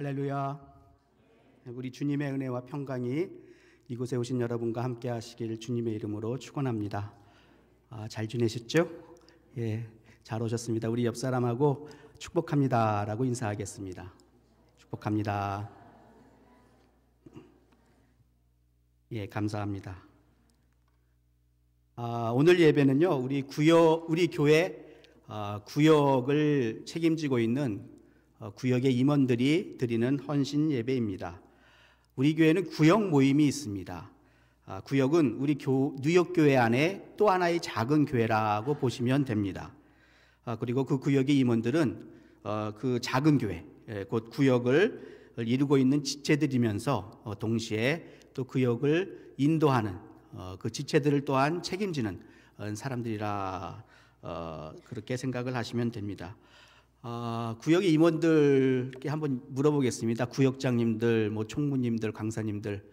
할렐루야. 우리 주님의 은혜와 평강이 이곳에 오신 여러분과 함께 하시길 주님의 이름으로 축원합니다. 아, 잘 지내셨죠? 예. 잘 오셨습니다. 우리 옆 사람하고 축복합니다라고 인사하겠습니다. 축복합니다. 예, 감사합니다. 아, 오늘 예배는요. 우리 구역 우리 교회 아, 구역을 책임지고 있는 어, 구역의 임원들이 드리는 헌신 예배입니다. 우리 교회는 구역 모임이 있습니다. 아, 구역은 우리 뉴욕 교회 안에 또 하나의 작은 교회라고 보시면 됩니다. 아, 그리고 그 구역의 임원들은 어, 그 작은 교회, 예, 곧 구역을 이루고 있는 지체들이면서 어, 동시에 또 구역을 인도하는 그 지체들을 또한 책임지는 사람들이라 그렇게 생각을 하시면 됩니다. 어, 구역의 임원들께 한번 물어보겠습니다. 구역장님들, 뭐 총무님들, 강사님들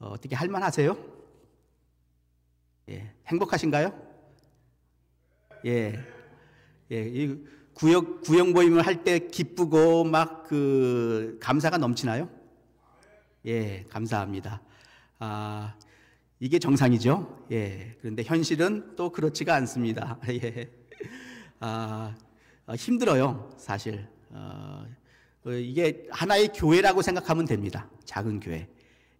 어, 떻게 할만하세요? 예, 행복하신가요? 예, 예, 이 구역 구역 모임을 할 때 기쁘고 막 그 감사가 넘치나요? 예, 감사합니다. 아, 이게 정상이죠. 예, 그런데 현실은 또 그렇지가 않습니다. 예, 아. 어, 힘들어요, 사실. 어, 그 이게 하나의 교회라고 생각하면 됩니다. 작은 교회.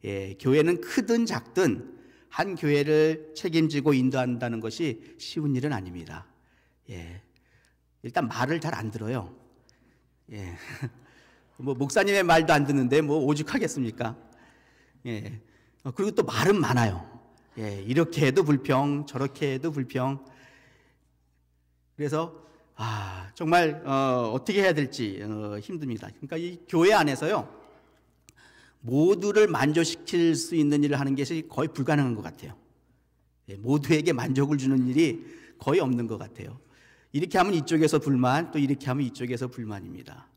예, 교회는 크든 작든 한 교회를 책임지고 인도한다는 것이 쉬운 일은 아닙니다. 예, 일단 말을 잘 안 들어요. 예, 뭐 목사님의 말도 안 듣는데 뭐 오죽하겠습니까? 예, 어, 그리고 또 말은 많아요. 예, 이렇게 해도 불평, 저렇게 해도 불평. 그래서 아, 정말 어, 떻게 해야 될지 어, 힘듭니다. 그러니까 이 교회 안에서요. 모두를 만족시킬 수 있는 일을 하는 것이 거의 불가능한 것 같아요. 예, 모두에게 만족을 주는 일이 거의 없는 것 같아요. 이렇게 하면 이쪽에서 불만, 또 이렇게 하면 이쪽에서 불만입니다.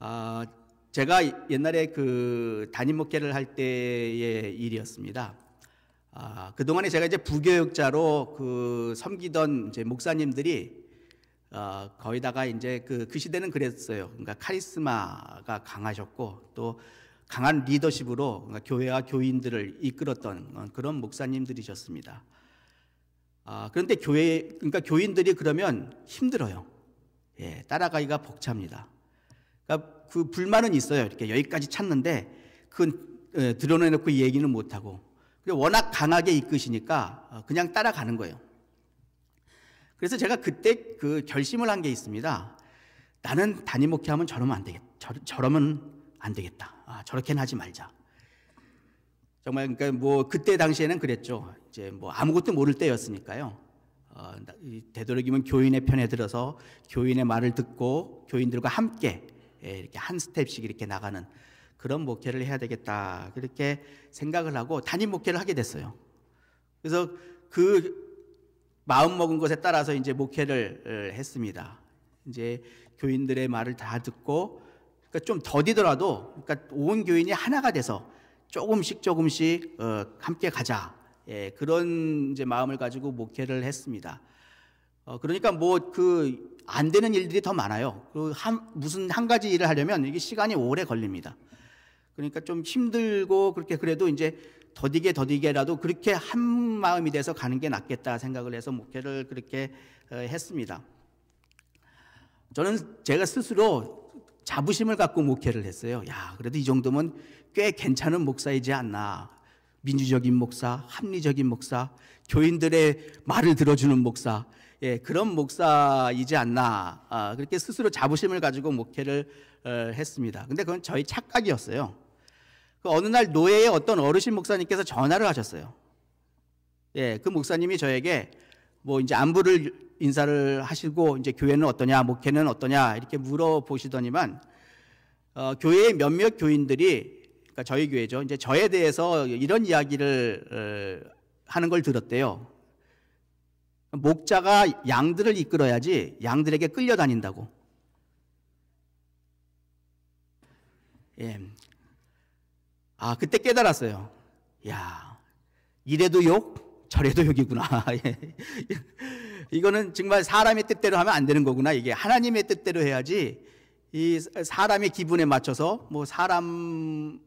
아, 제가 옛날에 그 담임 목회를 할 때의 일이었습니다. 아, 그동안에 제가 이제 부교육자로 그 섬기던 제 목사님들이 어, 거의다가 이제 그, 그 시대는 그랬어요. 그러니까 카리스마가 강하셨고 또 강한 리더십으로 그러니까 교회와 교인들을 이끌었던 어, 그런 목사님들이셨습니다. 아, 그런데 교회, 그러니까 교인들이 그러면 힘들어요. 예, 따라가기가 벅찹니다. 그러니까 그 불만은 있어요. 이렇게 여기까지 찾는데 그건 예, 드러내놓고 얘기는 못하고. 워낙 강하게 이끄시니까 어, 그냥 따라가는 거예요. 그래서 제가 그때 그 결심을 한 게 있습니다. 나는 단임 목회하면 저러면 안 되겠다. 저, 러면안 되겠다. 아, 저렇게는 하지 말자. 정말 그러니까 뭐 그때 당시에는 그랬죠. 이제 뭐 아무것도 모를 때였으니까요. 어, 되도록이면 교인의 편에 들어서 교인의 말을 듣고 교인들과 함께 예, 이렇게 한 스텝씩 이렇게 나가는 그런 목회를 해야 되겠다. 그렇게 생각을 하고 단임 목회를 하게 됐어요. 그래서 그 마음 먹은 것에 따라서 이제 목회를 어, 했습니다. 이제 교인들의 말을 다 듣고 그러니까 좀 더디더라도 그러니까 온 교인이 하나가 돼서 조금씩 조금씩 어, 함께 가자 예, 그런 이제 마음을 가지고 목회를 했습니다. 어, 그러니까 뭐 그 안 되는 일들이 더 많아요. 그 한, 무슨 한 가지 일을 하려면 이게 시간이 오래 걸립니다. 그러니까 좀 힘들고 그렇게 그래도 이제 더디게 더디게라도 그렇게 한 마음이 돼서 가는 게 낫겠다 생각을 해서 목회를 그렇게 어, 했습니다. 저는 제가 스스로 자부심을 갖고 목회를 했어요. 야, 그래도 이 정도면 꽤 괜찮은 목사이지 않나. 민주적인 목사, 합리적인 목사, 교인들의 말을 들어주는 목사, 예, 그런 목사이지 않나. 아, 그렇게 스스로 자부심을 가지고 목회를 어, 했습니다. 근데 그건 저희 착각이었어요. 그 어느 날 노예의 어떤 어르신 목사님께서 전화를 하셨어요. 예, 그 목사님이 저에게 뭐 이제 안부를 인사를 하시고 이제 교회는 어떠냐, 목회는 어떠냐 이렇게 물어보시더니만 어, 교회의 몇몇 교인들이 그러니까 저희 교회죠. 이제 저에 대해서 이런 이야기를 어, 하는 걸 들었대요. 목자가 양들을 이끌어야지 양들에게 끌려다닌다고. 예, 아, 그때 깨달았어요. 야, 이래도 욕, 저래도 욕이구나. 예. 이거는 정말 사람의 뜻대로 하면 안 되는 거구나. 이게 하나님의 뜻대로 해야지 이 사람의 기분에 맞춰서 뭐 사람의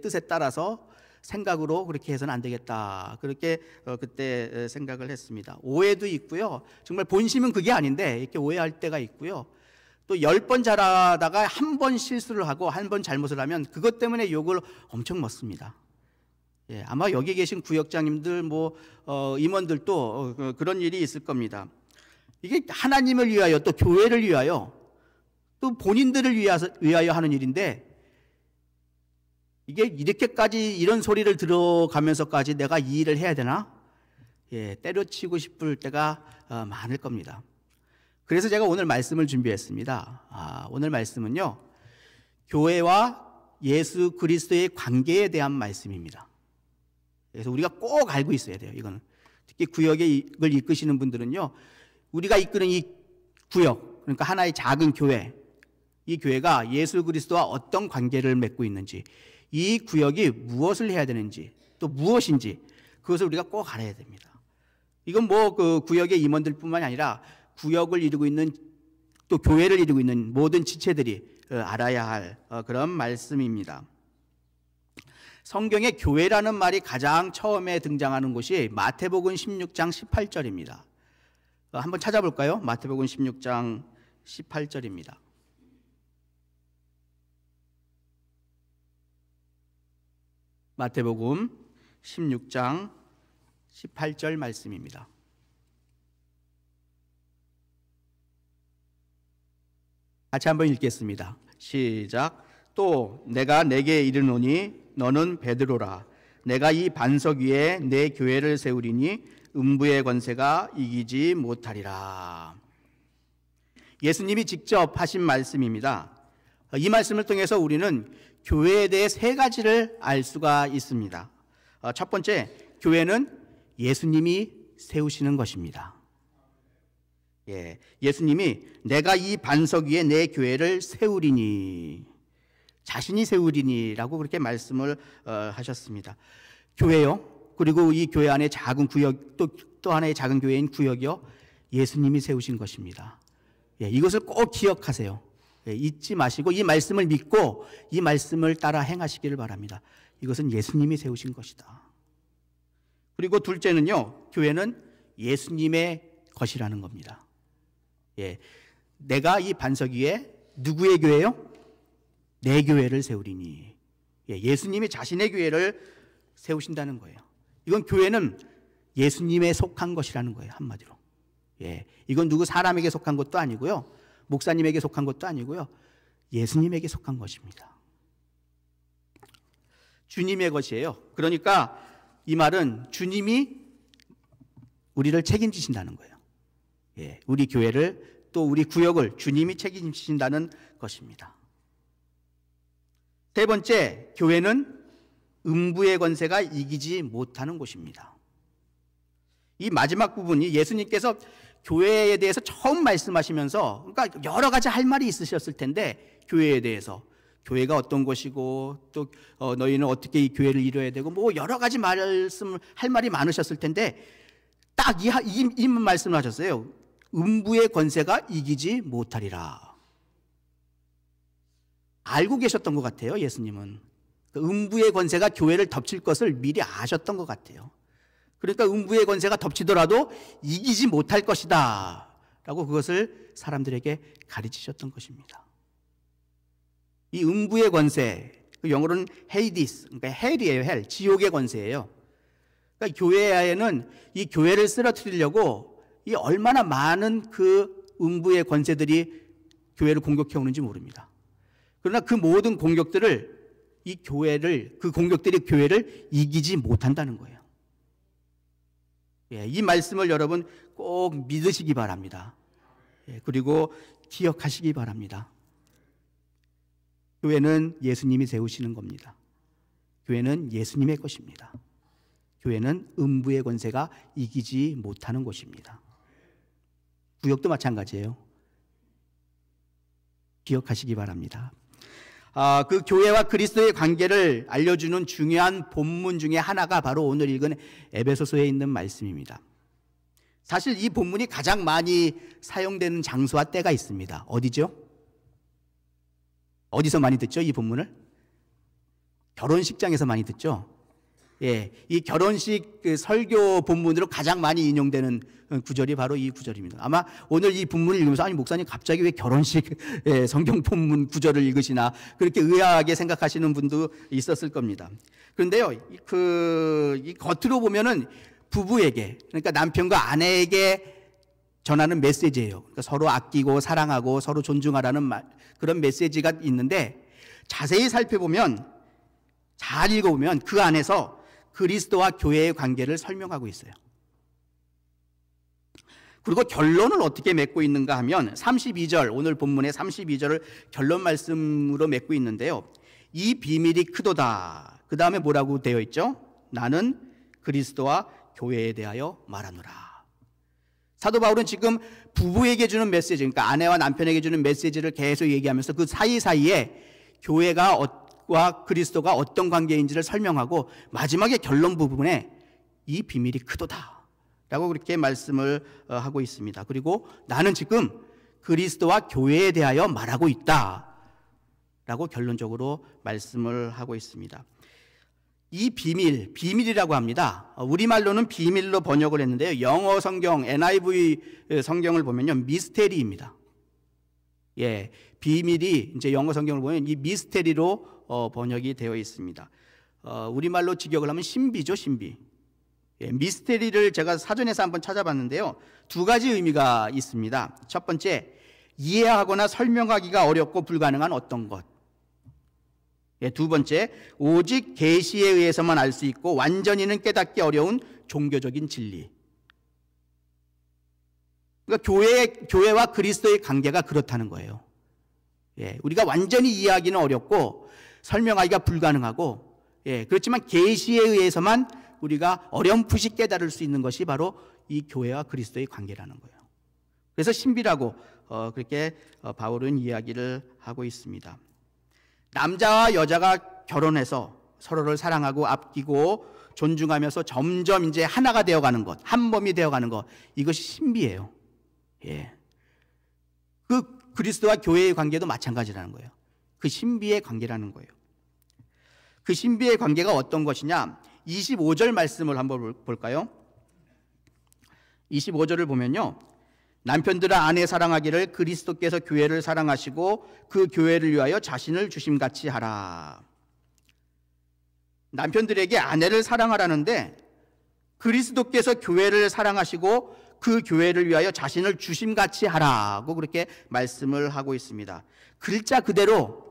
뜻에 따라서 생각으로 그렇게 해서는 안 되겠다. 그렇게 어, 그때 생각을 했습니다. 오해도 있고요. 정말 본심은 그게 아닌데 이렇게 오해할 때가 있고요. 또열번자라다가한번 실수를 하고 한 번 잘못을 하면 그것 때문에 욕을 엄청 먹습니다. 예, 아마 여기 계신 구역장님들 뭐 어, 임원들도 어, 그, 그런 일이 있을 겁니다. 이게 하나님을 위하여 또 교회를 위하여 또 본인들을 위하여, 위하여 하는 일인데 이게 이렇게까지 이런 소리를 들어가면서까지 내가 이 일을 해야 되나? 예, 때려치고 싶을 때가 어, 많을 겁니다. 그래서 제가 오늘 말씀을 준비했습니다. 아, 오늘 말씀은요, 교회와 예수 그리스도의 관계에 대한 말씀입니다. 그래서 우리가 꼭 알고 있어야 돼요, 이거는. 특히 구역을 이끄시는 분들은요, 우리가 이끄는 이 구역, 그러니까 하나의 작은 교회, 이 교회가 예수 그리스도와 어떤 관계를 맺고 있는지, 이 구역이 무엇을 해야 되는지, 또 무엇인지, 그것을 우리가 꼭 알아야 됩니다. 이건 뭐 그 구역의 임원들 뿐만이 아니라 구역을 이루고 있는 또 교회를 이루고 있는 모든 지체들이 어, 알아야 할 어, 그런 말씀입니다. 성경에 교회라는 말이 가장 처음에 등장하는 곳이 마태복음 16장 18절입니다. 어, 한번 찾아볼까요? 마태복음 16장 18절입니다. 마태복음 16장 18절 말씀입니다. 같이 한번 읽겠습니다. 시작. 또 내가 내게 이르노니 너는 베드로라. 내가 이 반석 위에 내 교회를 세우리니 음부의 권세가 이기지 못하리라. 예수님이 직접 하신 말씀입니다. 이 말씀을 통해서 우리는 교회에 대해 세 가지를 알 수가 있습니다. 어, 첫 번째, 교회는 예수님이 세우시는 것입니다. 예, 예수님이 내가 이 반석 위에 내 교회를 세우리니 자신이 세우리니라고 그렇게 말씀을 어, 하셨습니다. 교회요. 그리고 이 교회 안에 작은 구역 또또 하나의 작은 교회인 구역이요. 예수님이 세우신 것입니다. 예, 이것을 꼭 기억하세요. 예, 잊지 마시고 이 말씀을 믿고 이 말씀을 따라 행하시기를 바랍니다. 이것은 예수님이 세우신 것이다. 그리고 둘째는요. 교회는 예수님의 것이라는 겁니다. 예. 내가 이 반석 위에 누구의 교회요? 내 교회를 세우리니. 예. 수님이 자신의 교회를 세우신다는 거예요. 이건 교회는 예수님에 속한 것이라는 거예요. 한마디로. 예. 이건 누구 사람에게 속한 것도 아니고요. 목사님에게 속한 것도 아니고요. 예수님에게 속한 것입니다. 주님의 것이에요. 그러니까 이 말은 주님이 우리를 책임지신다는 거예요. 예, 우리 교회를 또 우리 구역을 주님이 책임지신다는 것입니다. 세 번째, 교회는 음부의 권세가 이기지 못하는 곳입니다. 이 마지막 부분이 예수님께서 교회에 대해서 처음 말씀하시면서 그러니까 여러 가지 할 말이 있으셨을 텐데 교회에 대해서 교회가 어떤 것이고 또 어, 너희는 어떻게 이 교회를 이뤄야 되고 뭐 여러 가지 말씀 할 말이 많으셨을 텐데 딱이 이, 이 말씀을 하셨어요. 음부의 권세가 이기지 못하리라. 알고 계셨던 것 같아요, 예수님은. 그 음부의 권세가 교회를 덮칠 것을 미리 아셨던 것 같아요. 그러니까 음부의 권세가 덮치더라도 이기지 못할 것이다. 라고 그것을 사람들에게 가르치셨던 것입니다. 이 음부의 권세, 그 영어로는 헤이디스, 그러니까 헬이에요, 헬. 지옥의 권세예요. 그러니까 교회에는 이 교회를 쓰러뜨리려고 이 얼마나 많은 그 음부의 권세들이 교회를 공격해 오는지 모릅니다. 그러나 그 모든 공격들을 이 교회를 그 공격들이 교회를 이기지 못한다는 거예요. 예, 이 말씀을 여러분 꼭 믿으시기 바랍니다. 예, 그리고 기억하시기 바랍니다. 교회는 예수님이 세우시는 겁니다. 교회는 예수님의 것입니다. 교회는 음부의 권세가 이기지 못하는 곳입니다. 구역도 마찬가지예요. 기억하시기 바랍니다. 아, 그 교회와 그리스도의 관계를 알려주는 중요한 본문 중에 하나가 바로 오늘 읽은 에베소서에 있는 말씀입니다. 사실 이 본문이 가장 많이 사용되는 장소와 때가 있습니다. 어디죠? 어디서 많이 듣죠? 이 본문을? 결혼식장에서 많이 듣죠? 예, 이 결혼식 그 설교 본문으로 가장 많이 인용되는 어, 구절이 바로 이 구절입니다. 아마 오늘 이 본문을 읽으면서 아니 목사님 갑자기 왜 결혼식 예, 성경 본문 구절을 읽으시나 그렇게 의아하게 생각하시는 분도 있었을 겁니다. 그런데요, 그 겉으로 보면은 부부에게 그러니까 남편과 아내에게 전하는 메시지예요. 그러니까 서로 아끼고 사랑하고 서로 존중하라는 말, 그런 메시지가 있는데 자세히 살펴보면 잘 읽어보면 그 안에서 그리스도와 교회의 관계를 설명하고 있어요. 그리고 결론을 어떻게 맺고 있는가 하면 32절, 오늘 본문의 32절을 결론 말씀으로 맺고 있는데요. 이 비밀이 크도다. 그 다음에 뭐라고 되어 있죠? 나는 그리스도와 교회에 대하여 말하노라. 사도 바울은 지금 부부에게 주는 메시지, 그러니까 아내와 남편에게 주는 메시지를 계속 얘기하면서 그 사이사이에 교회가 어- 와 그리스도가 어떤 관계인지를 설명하고 마지막에 결론 부분에 이 비밀이 크도다. 라고 그렇게 말씀을 어, 하고 있습니다. 그리고 나는 지금 그리스도와 교회에 대하여 말하고 있다. 라고 결론적으로 말씀을 하고 있습니다. 이 비밀, 비밀이라고 합니다. 어, 우리말로는 비밀로 번역을 했는데요. 영어 성경, NIV 성경을 보면요. 미스테리입니다. 예. 비밀이 이제 영어 성경을 보면 이 미스테리로 어, 번역이 되어 있습니다. 어, 우리말로 직역을 하면 신비죠, 신비. 예, 미스테리를 제가 사전에서 한번 찾아봤는데요. 두 가지 의미가 있습니다. 첫 번째, 이해하거나 설명하기가 어렵고 불가능한 어떤 것. 예, 두 번째, 오직 계시에 의해서만 알 수 있고 완전히는 깨닫기 어려운 종교적인 진리. 그러니까 교회 교회와 그리스도의 관계가 그렇다는 거예요. 예, 우리가 완전히 이해하기는 어렵고 설명하기가 불가능하고 예, 그렇지만 계시에 의해서만 우리가 어렴풋이 깨달을 수 있는 것이 바로 이 교회와 그리스도의 관계라는 거예요. 그래서 신비라고 어, 그렇게 어, 바울은 이야기를 하고 있습니다. 남자와 여자가 결혼해서 서로를 사랑하고 아끼고 존중하면서 점점 이제 하나가 되어가는 것, 한 몸이 되어가는 것, 이것이 신비예요. 예. 그 그리스도와 교회의 관계도 마찬가지라는 거예요. 그 신비의 관계라는 거예요. 그 신비의 관계가 어떤 것이냐? 25절 말씀을 한번 볼까요? 25절을 보면요. 남편들아 아내 사랑하기를 그리스도께서 교회를 사랑하시고 그 교회를 위하여 자신을 주심같이 하라. 남편들에게 아내를 사랑하라는데 그리스도께서 교회를 사랑하시고 그 교회를 위하여 자신을 주심같이 하라고 그렇게 말씀을 하고 있습니다. 글자 그대로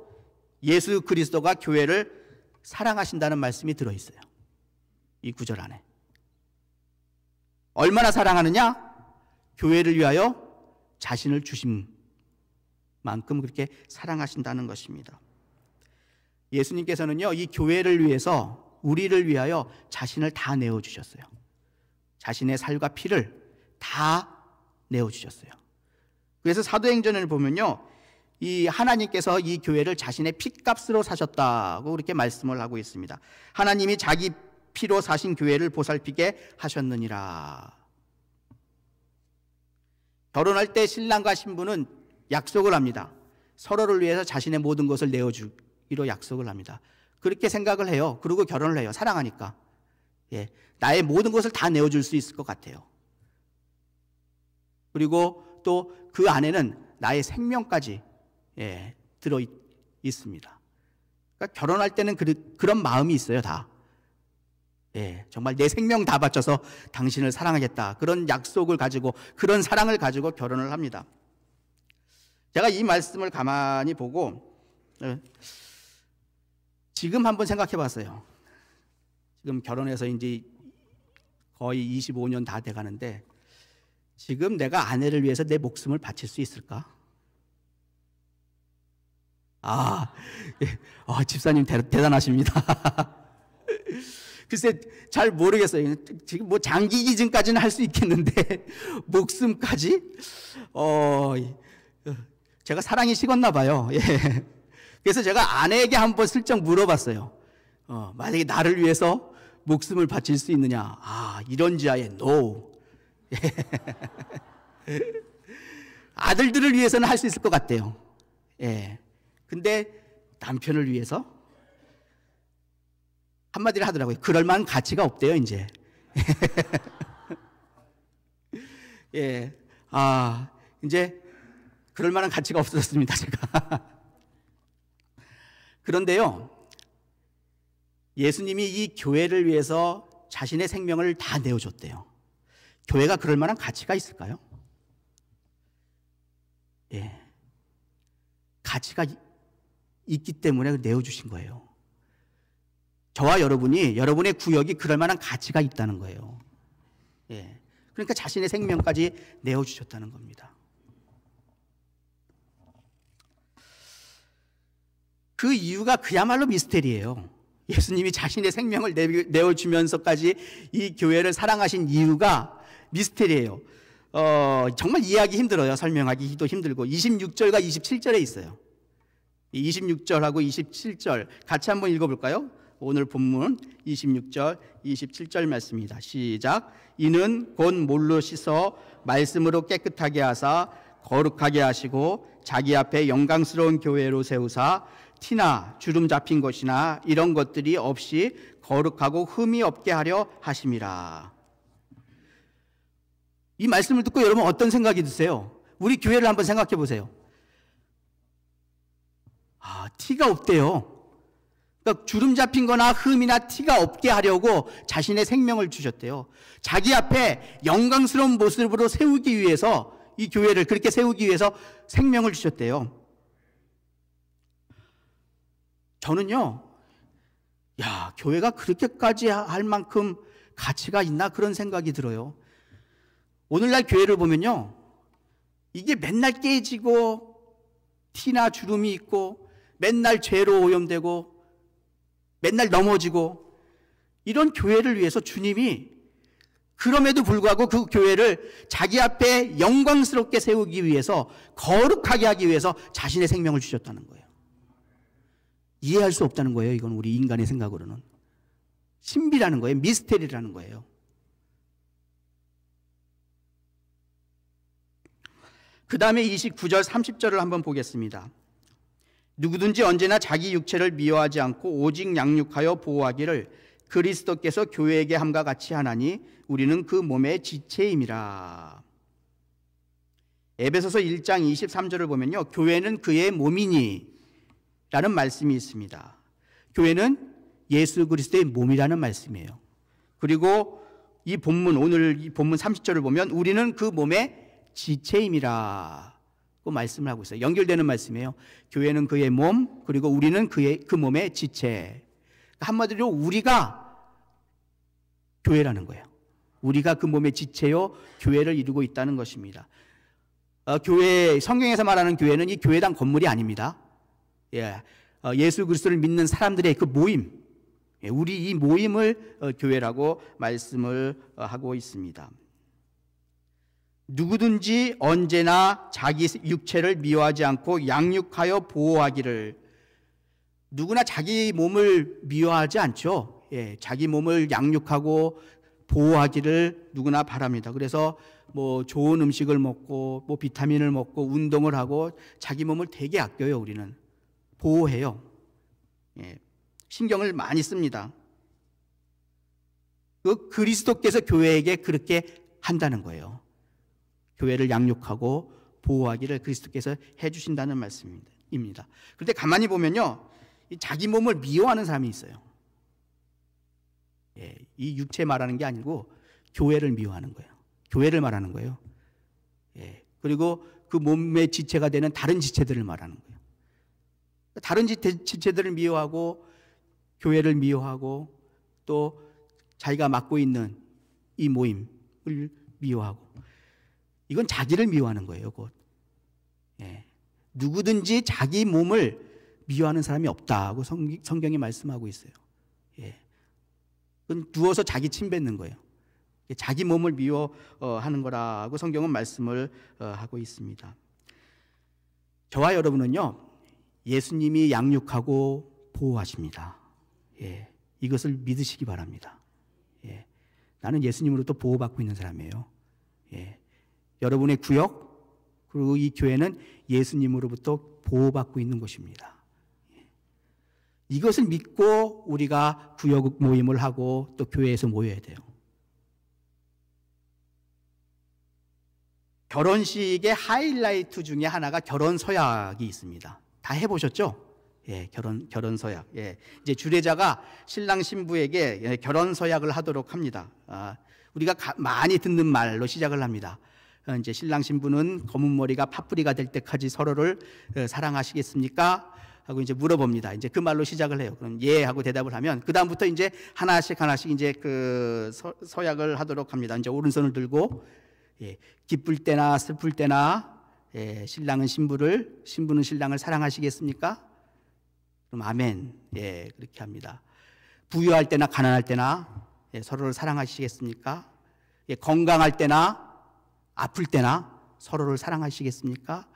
예수 그리스도가 교회를 사랑하신다는 말씀이 들어 있어요. 이 구절 안에. 얼마나 사랑하느냐? 교회를 위하여 자신을 주심 만큼 그렇게 사랑하신다는 것입니다. 예수님께서는요, 이 교회를 위해서 우리를 위하여 자신을 다 내어 주셨어요. 자신의 살과 피를 다 내어주셨어요. 그래서 사도행전을 보면요. 이 하나님께서 이 교회를 자신의 핏값으로 사셨다고 그렇게 말씀을 하고 있습니다. 하나님이 자기 피로 사신 교회를 보살피게 하셨느니라. 결혼할 때 신랑과 신부는 약속을 합니다. 서로를 위해서 자신의 모든 것을 내어주기로 약속을 합니다. 그렇게 생각을 해요. 그리고 결혼을 해요. 사랑하니까. 예. 나의 모든 것을 다 내어줄 수 있을 것 같아요. 그리고 또 그 안에는 나의 생명까지 예, 들어 있, 습니다 그러니까 결혼할 때는 그, 런 마음이 있어요, 다. 예, 정말 내 생명 다 바쳐서 당신을 사랑하겠다. 그런 약속을 가지고 그런 사랑을 가지고 결혼을 합니다. 제가 이 말씀을 가만히 보고 예, 지금 한번 생각해 봤어요. 지금 결혼해서 이제 거의 25년 다돼 가는데 지금 내가 아내를 위해서 내 목숨을 바칠 수 있을까? 아, 예. 아 집사님 대, 단하십니다 글쎄, 잘 모르겠어요. 지금 뭐 장기 기증까지는 할 수 있겠는데, 목숨까지? 어, 어, 제가 사랑이 식었나 봐요. 예. 그래서 제가 아내에게 한번 슬쩍 물어봤어요. 어, 만약에 나를 위해서 목숨을 바칠 수 있느냐? 아, 이런 지하에 no. 아들들을 위해서는 할 수 있을 것 같아요. 예. 근데 남편을 위해서 한마디를 하더라고요. 그럴 만한 가치가 없대요, 이제. 예. 아, 이제 그럴 만한 가치가 없어졌습니다, 제가. 그런데요. 예수님이 이 교회를 위해서 자신의 생명을 다 내어줬대요. 교회가 그럴 만한 가치가 있을까요? 예. 가치가 있기 때문에 내어주신 거예요. 저와 여러분이 여러분의 구역이 그럴 만한 가치가 있다는 거예요. 예. 그러니까 자신의 생명까지 내어주셨다는 겁니다. 그 이유가 그야말로 미스테리예요. 예수님이 자신의 생명을 내어주면서까지 이 교회를 사랑하신 이유가 미스테리예요. 어, 정말 이해하기 힘들어요. 설명하기도 힘들고 26절과 27절에 있어요. 26절하고 27절 같이 한번 읽어볼까요? 오늘 본문 26절, 27절 말씀입니다. 시작. 이는 곧 몰로 씻어 말씀으로 깨끗하게 하사 거룩하게 하시고 자기 앞에 영광스러운 교회로 세우사 티나 주름 잡힌 것이나 이런 것들이 없이 거룩하고 흠이 없게 하려 하심이라. 이 말씀을 듣고 여러분 어떤 생각이 드세요? 우리 교회를 한번 생각해 보세요. 아, 티가 없대요. 그러니까 주름 잡힌 거나 흠이나 티가 없게 하려고 자신의 생명을 주셨대요. 자기 앞에 영광스러운 모습으로 세우기 위해서 이 교회를 그렇게 세우기 위해서 생명을 주셨대요. 저는요, 야, 교회가 그렇게까지 할 만큼 가치가 있나 그런 생각이 들어요. 오늘날 교회를 보면요. 이게 맨날 깨지고 티나 주름이 있고 맨날 죄로 오염되고 맨날 넘어지고 이런 교회를 위해서 주님이 그럼에도 불구하고 그 교회를 자기 앞에 영광스럽게 세우기 위해서 거룩하게 하기 위해서 자신의 생명을 주셨다는 거예요. 이해할 수 없다는 거예요. 이건 우리 인간의 생각으로는. 신비라는 거예요. 미스테리라는 거예요. 그 다음에 29절, 30절을 한번 보겠습니다. 누구든지 언제나 자기 육체를 미워하지 않고 오직 양육하여 보호하기를 그리스도께서 교회에게 함과 같이 하나니 우리는 그 몸의 지체임이라. 에베소서 1장 23절을 보면요. 교회는 그의 몸이니 라는 말씀이 있습니다. 교회는 예수 그리스도의 몸이라는 말씀이에요. 그리고 이 본문 오늘 이 본문 30절을 보면 우리는 그 몸의 지체임이라고 말씀을 하고 있어요. 연결되는 말씀이에요. 교회는 그의 몸, 그리고 우리는 그의 그 몸의 지체. 그러니까 한마디로 우리가 교회라는 거예요. 우리가 그 몸의 지체요, 교회를 이루고 있다는 것입니다. 어, 교회, 성경에서 말하는 교회는 이 교회당 건물이 아닙니다. 예, 어, 예수 그리스도를 믿는 사람들의 그 모임, 예, 우리 이 모임을 어, 교회라고 말씀을 어, 하고 있습니다. 누구든지 언제나 자기 육체를 미워하지 않고 양육하여 보호하기를 누구나 자기 몸을 미워하지 않죠. 예, 자기 몸을 양육하고 보호하기를 누구나 바랍니다. 그래서 뭐 좋은 음식을 먹고 뭐 비타민을 먹고 운동을 하고 자기 몸을 되게 아껴요. 우리는 보호해요. 예, 신경을 많이 씁니다. 그 그리스도께서 교회에게 그렇게 한다는 거예요. 교회를 양육하고 보호하기를 그리스도께서 해주신다는 말씀입니다. 그런데 가만히 보면요. 자기 몸을 미워하는 사람이 있어요. 예, 이 육체 말하는 게 아니고 교회를 미워하는 거예요. 교회를 말하는 거예요. 예, 그리고 그 몸의 지체가 되는 다른 지체들을 말하는 거예요. 다른 지체, 들을 미워하고 교회를 미워하고 또 자기가 맡고 있는 이 모임을 미워하고 이건 자기를 미워하는 거예요, 곧. 예. 누구든지 자기 몸을 미워하는 사람이 없다고 성경, 이 말씀하고 있어요. 예. 그건 누워서 자기 침 뱉는 거예요. 자기 몸을 미워하는 거라고 성경은 말씀을 어, 하고 있습니다. 저와 여러분은요, 예수님이 양육하고 보호하십니다. 예. 이것을 믿으시기 바랍니다. 예. 나는 예수님으로부터 보호받고 있는 사람이에요. 예. 여러분의 구역 그리고 이 교회는 예수님으로부터 보호받고 있는 것입니다. 이것을 믿고 우리가 구역 모임을 하고 또 교회에서 모여야 돼요. 결혼식의 하이라이트 중에 하나가 결혼 서약이 있습니다. 다 해보셨죠? 예, 결혼 결혼 서약. 예, 이제 주례자가 신랑 신부에게 예, 결혼 서약을 하도록 합니다. 아, 우리가 가, 많이 듣는 말로 시작을 합니다. 어, 이제 신랑 신부는 검은 머리가 파뿌리가 될 때까지 서로를 어, 사랑하시겠습니까? 하고 이제 물어봅니다. 이제 그 말로 시작을 해요. 그럼 예 하고 대답을 하면 그 다음부터 이제 하나씩 하나씩 이제 그 서, 약을 하도록 합니다. 이제 오른손을 들고 예, 기쁠 때나 슬플 때나 예, 신랑은 신부를 신부는 신랑을 사랑하시겠습니까? 그럼 아멘. 예, 그렇게 합니다. 부유할 때나 가난할 때나 예, 서로를 사랑하시겠습니까? 예, 건강할 때나 아플 때나 서로를 사랑하시겠습니까?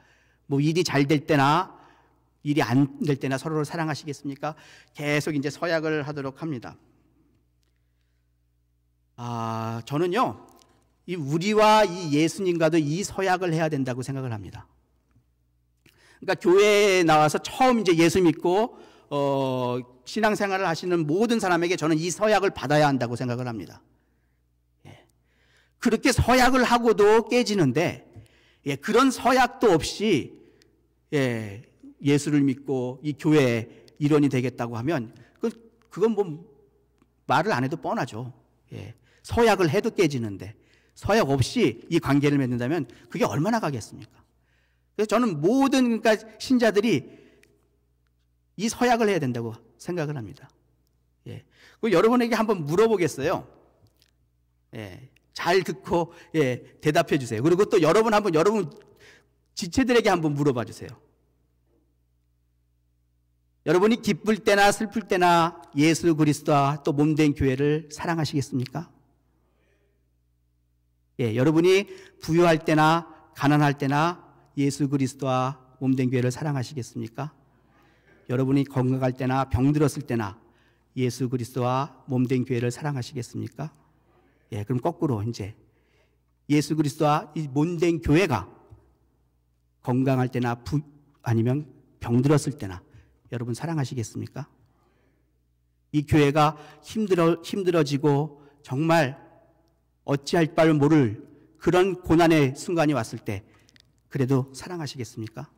뭐 일이 잘 될 때나 일이 안 될 때나 서로를 사랑하시겠습니까? 계속 이제 서약을 하도록 합니다. 아, 저는요, 이 우리와 이 예수님과도 이 서약을 해야 된다고 생각을 합니다. 그러니까 교회에 나와서 처음 이제 예수 믿고 어, 신앙생활을 하시는 모든 사람에게 저는 이 서약을 받아야 한다고 생각을 합니다. 그렇게 서약을 하고도 깨지는데 예, 그런 서약도 없이 예, 예수를 믿고 이 교회의 일원이 되겠다고 하면 그, 그건 뭐 말을 안 해도 뻔하죠. 예, 서약을 해도 깨지는데 서약 없이 이 관계를 맺는다면 그게 얼마나 가겠습니까? 그래서 저는 모든 그러니까 신자들이 이 서약을 해야 된다고 생각을 합니다. 예. 여러분에게 한번 물어보겠어요. 예. 잘 듣고 예, 대답해 주세요. 그리고 또 여러분 한번 여러분 지체들에게 한번 물어봐 주세요. 여러분이 기쁠 때나 슬플 때나 예수 그리스도와 또 몸된 교회를 사랑하시겠습니까? 예, 여러분이 부유할 때나 가난할 때나 예수 그리스도와 몸된 교회를 사랑하시겠습니까? 여러분이 건강할 때나 병들었을 때나 예수 그리스도와 몸된 교회를 사랑하시겠습니까? 예, 그럼 거꾸로 이제 예수 그리스도와 이 몬된 교회가 건강할 때나 부, 아니면 병들었을 때나 여러분 사랑하시겠습니까? 이 교회가 힘들어, 힘들어지고 정말 어찌할 바를 모를 그런 고난의 순간이 왔을 때 그래도 사랑하시겠습니까?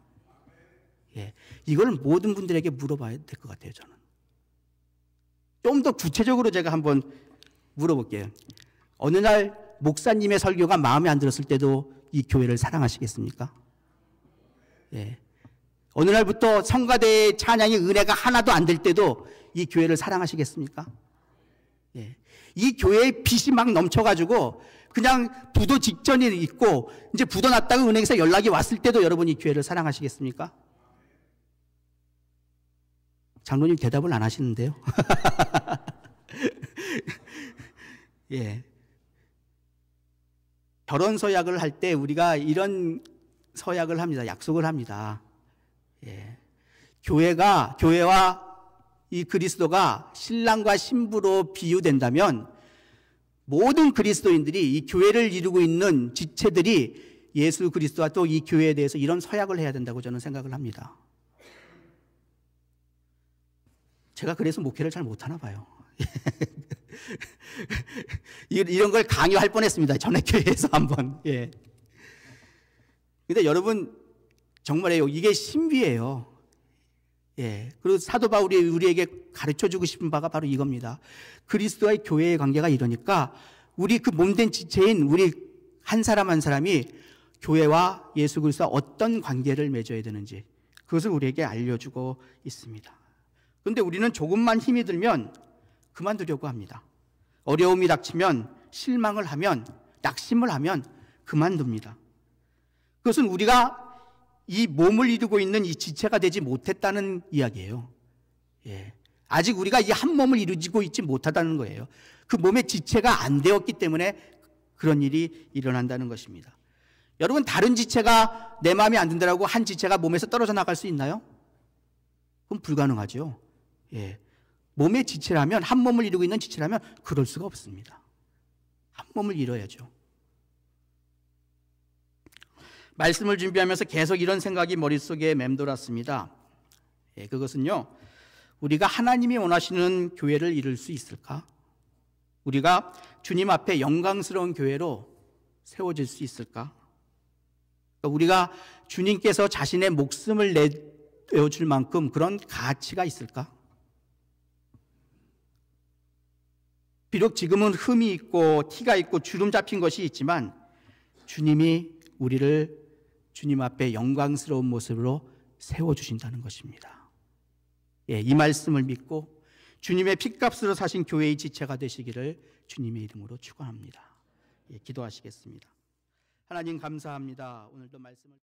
예. 이걸 모든 분들에게 물어봐야 될 것 같아요, 저는. 좀 더 구체적으로 제가 한번 물어볼게요. 어느 날 목사님의 설교가 마음에 안 들었을 때도 이 교회를 사랑하시겠습니까? 예. 어느 날부터 성가대의 찬양이 은혜가 하나도 안 될 때도 이 교회를 사랑하시겠습니까? 예. 이 교회에 빛이 막 넘쳐가지고 그냥 부도 직전이 있고 이제 부도 났다가 은행에서 연락이 왔을 때도 여러분이 교회를 사랑하시겠습니까? 장로님 대답을 안 하시는데요. 예. 결혼 서약을 할 때 우리가 이런 서약을 합니다. 약속을 합니다. 예. 교회가 교회와 이 그리스도가 신랑과 신부로 비유된다면 모든 그리스도인들이 이 교회를 이루고 있는 지체들이 예수 그리스도와 또 이 교회에 대해서 이런 서약을 해야 된다고 저는 생각을 합니다. 제가 그래서 목회를 잘 못하나 봐요. 이런 걸 강요할 뻔했습니다. 전해교회에서 한번. 예. 근데 여러분 정말요 이게 신비예요. 예. 그리고 사도 바울이 우리에게 가르쳐 주고 싶은 바가 바로 이겁니다. 그리스도와 교회의 관계가 이러니까 우리 그 몸된 지체인 우리 한 사람 한 사람이 교회와 예수 그리스도와 어떤 관계를 맺어야 되는지 그것을 우리에게 알려주고 있습니다. 그런데 우리는 조금만 힘이 들면 그만두려고 합니다. 어려움이 닥치면 실망을 하면 낙심을 하면 그만둡니다. 그것은 우리가 이 몸을 이루고 있는 이 지체가 되지 못했다는 이야기예요. 예. 아직 우리가 이 한 몸을 이루지고 있지 못하다는 거예요. 그 몸의 지체가 안 되었기 때문에 그런 일이 일어난다는 것입니다. 여러분 다른 지체가 내마음이안 든다라고 한 지체가 몸에서 떨어져 나갈 수 있나요? 그건 불가능하죠. 예. 몸의 지체라면 한 몸을 이루고 있는 지체라면 그럴 수가 없습니다. 한 몸을 이뤄야죠. 말씀을 준비하면서 계속 이런 생각이 머릿속에 맴돌았습니다. 예, 그것은요. 우리가 하나님이 원하시는 교회를 이룰 수 있을까? 우리가 주님 앞에 영광스러운 교회로 세워질 수 있을까? 그러니까 우리가 주님께서 자신의 목숨을 내어줄 만큼 그런 가치가 있을까? 비록 지금은 흠이 있고 티가 있고 주름 잡힌 것이 있지만 주님이 우리를 주님 앞에 영광스러운 모습으로 세워주신다는 것입니다. 예, 이 말씀을 믿고 주님의 핏값으로 사신 교회의 지체가 되시기를 주님의 이름으로 축원합니다. 예, 기도하시겠습니다. 하나님 감사합니다. 오늘도 말씀을